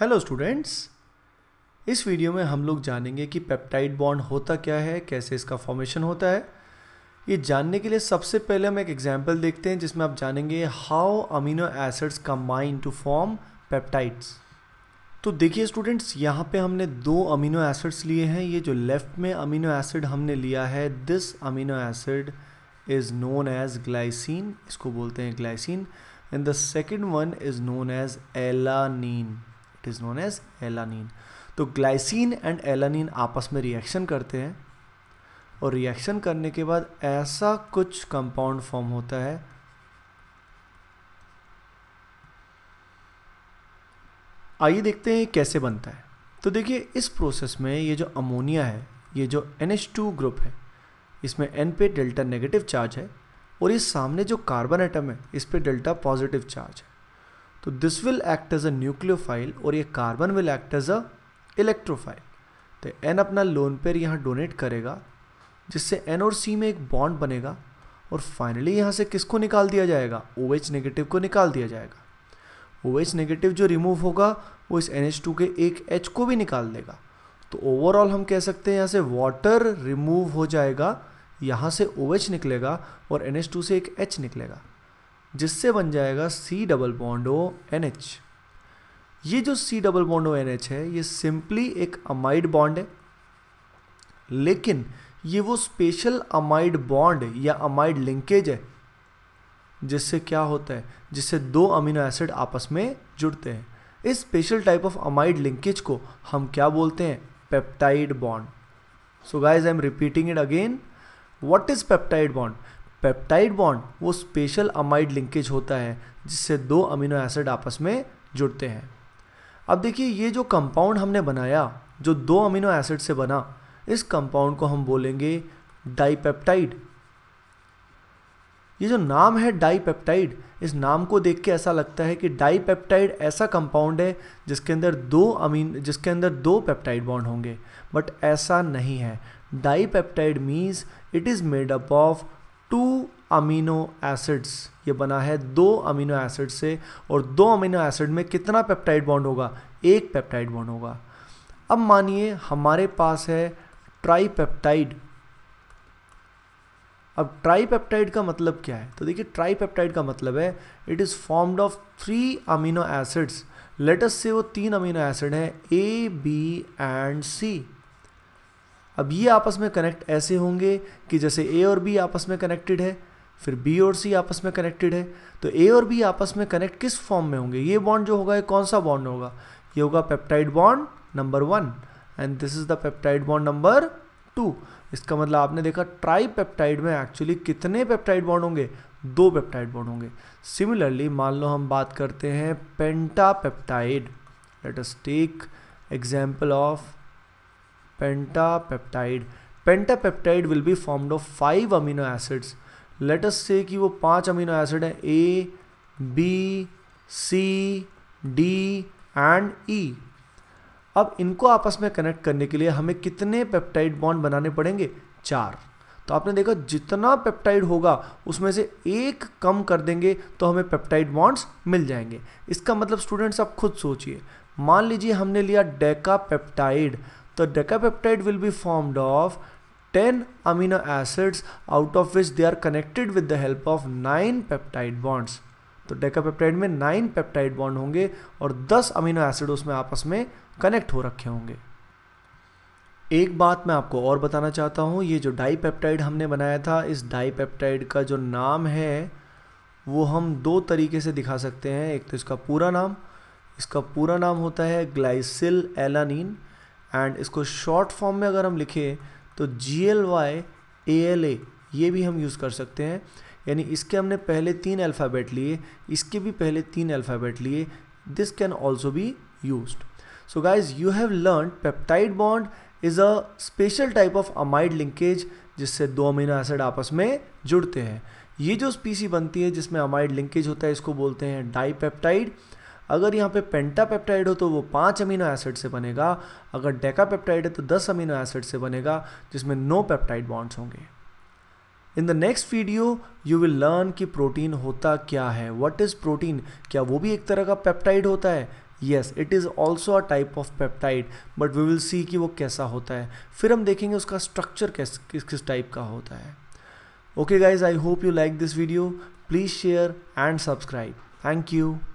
Hello students इस video में हम लोग जानेंगे कि पेप्टाइड बॉन्ड होता क्या है कैसे इसका फॉर्मेशन होता है ये जानने के लिए सबसे पहले हम एक एग्जांपल देखते हैं जिसमें आप जानेंगे how amino acids combine to form peptides तो देखिए स्टूडेंट्स यहाँ पे हमने दो अमीनो एसिड्स लिए हैं ये जो लेफ्ट में अमीनो एसिड हमने लिया है this amino acid is known as glycine इसको बोलते हैं glycine and the second one is known as alanine is known as alanine तो ग्लाइसिन एंड एलानिन आपस में रिएक्शन करते हैं और रिएक्शन करने के बाद ऐसा कुछ कंपाउंड फॉर्म होता है आइए देखते हैं कैसे बनता है तो देखिए इस प्रोसेस में ये जो अमोनिया है ये जो NH2 ग्रुप है इसमें N पे डेल्टा नेगेटिव चार्ज है और ये सामने जो कार्बन एटम है इस पर डेल्टा पॉजिटिव चार्ज है तो this will act as a nucleophile और ये carbon will act as a electrophile तो एन अपना लोन पेयर यहाँ डोनेट करेगा जिससे एन और सी में एक बॉन्ड बनेगा और फाइनली यहाँ से किसको निकाल दिया जाएगा ओ OH नेगेटिव को निकाल दिया जाएगा ओ एच नेगेटिव जो रिमूव होगा वो इस एन एच टू के एक एच को भी निकाल देगा तो ओवरऑल हम कह सकते हैं यहाँ से वाटर रिमूव हो जाएगा यहाँ से ओ OH निकलेगा और एन एच टू से एक एच निकलेगा जिससे बन जाएगा C double bond N H ये जो C double bond N H है ये सिंपली एक अमाइड बॉन्ड है लेकिन ये वो स्पेशल अमाइड बॉन्ड या अमाइड लिंकेज है जिससे क्या होता है जिससे दो अमीनो एसिड आपस में जुड़ते हैं इस special type of amide linkage को हम क्या बोलते हैं peptide bond so guys I am repeating it again what is peptide bond peptide bond वो स्पेशल अमाइड लिंकेज होता है जिससे दो अमीनो एसिड आपस में जुड़ते हैं अब देखिए ये जो कंपाउंड हमने बनाया जो दो अमीनो एसिड से बना इस कंपाउंड को हम बोलेंगे डाईपेप्टाइड ये जो नाम है डाईपेप्टाइड इस नाम को देख के ऐसा लगता है कि डाईपेप्टाइड ऐसा कंपाउंड है जिसके अंदर दो अमीन जिसके अंदर दो पेप्टाइड बॉन्ड होंगे बट ऐसा नहीं है dipeptide means it is made up of two amino acids ये बना है दो अमीनो एसिड से और दो अमीनो एसिड में कितना पेप्टाइड बॉन्ड होगा एक पेप्टाइड बॉन्ड होगा अब मानिए हमारे पास है ट्राईपेप्टाइड अब ट्राईपेप्टाइड का मतलब क्या है तो देखिए ट्राईपेप्टाइड का मतलब है it is formed of three amino acids let's say वो तीन अमीनो एसिड हैं ए बी एंड सी अब ये आपस में कनेक्ट ऐसे होंगे कि जैसे ए और बी आपस में कनेक्टेड है फिर बी और सी आपस में कनेक्टेड है तो ए और बी आपस में कनेक्ट किस फॉर्म में होंगे ये बॉन्ड जो होगा ये कौन सा बॉन्ड होगा ये होगा peptide bond number one and this is the peptide bond number two इसका मतलब आपने देखा ट्राई पेप्टाइड में एक्चुअली कितने पेप्टाइड बॉन्ड होंगे दो पेप्टाइड बॉन्ड होंगे सिमिलरली मान लो हम बात करते हैं pentapeptide let us take example of pentapeptide pentapeptide will be formed of five amino acids let us say कि वो पांच अमीनो एसिड हैं A B C D and E अब इनको आपस में कनेक्ट करने के लिए हमें कितने पेप्टाइड बॉन्ड बनाने पड़ेंगे चार तो आपने देखा जितना पेप्टाइड होगा उसमें से एक कम कर देंगे तो हमें पेप्टाइड बॉन्ड्स मिल जाएंगे इसका मतलब स्टूडेंट्स आप खुद सोचिए मान लीजिए हमने लिया decapeptide the decapeptide will be formed of 10 amino acids out of which they are connected with the help of 9 peptide bonds. तो डेकापेप्टाइड में 9 पेप्टाइड बॉन्ड होंगे और 10 अमीनो एसिड उसमें आपस में कनेक्ट हो रखे होंगे एक बात मैं आपको और बताना चाहता हूँ ये जो डाईपेप्टाइड हमने बनाया था इस डाईपेप्टाइड का जो नाम है वो हम दो तरीके से दिखा सकते हैं एक तो इसका पूरा नाम इसका पूरा नाम होता है ग्लाइसिल एलानिन एंड इसको शॉर्ट फॉर्म में अगर हम लिखें तो G L Y A L A ये भी हम यूज़ कर सकते हैं यानी इसके हमने पहले तीन अल्फ़ाबेट लिए इसके भी पहले तीन अल्फ़ाबेट लिए this can also be use so guys you have learn peptide bond is a special type of amide linkage जिससे दो अमीनो एसिड आपस में जुड़ते हैं ये जो स्पीसी बनती है जिसमें अमाइड लिंकेज होता है इसको बोलते हैं डाईपेप्टाइड अगर यहाँ पे पेंटापेप्टाइड हो तो वो पाँच अमीनो एसिड से बनेगा अगर डेकापेप्टाइड है तो दस अमीनो एसिड से बनेगा जिसमें नो पेप्टाइड बॉन्ड्स होंगे in the next video you will learn कि प्रोटीन होता क्या है वट इज़ प्रोटीन क्या वो भी एक तरह का पेप्टाइड होता है yes it is also a type of peptide but we will see कि वो कैसा होता है फिर हम देखेंगे उसका स्ट्रक्चर किस किस टाइप का होता है okay guys I hope you like this video please share and subscribe thank you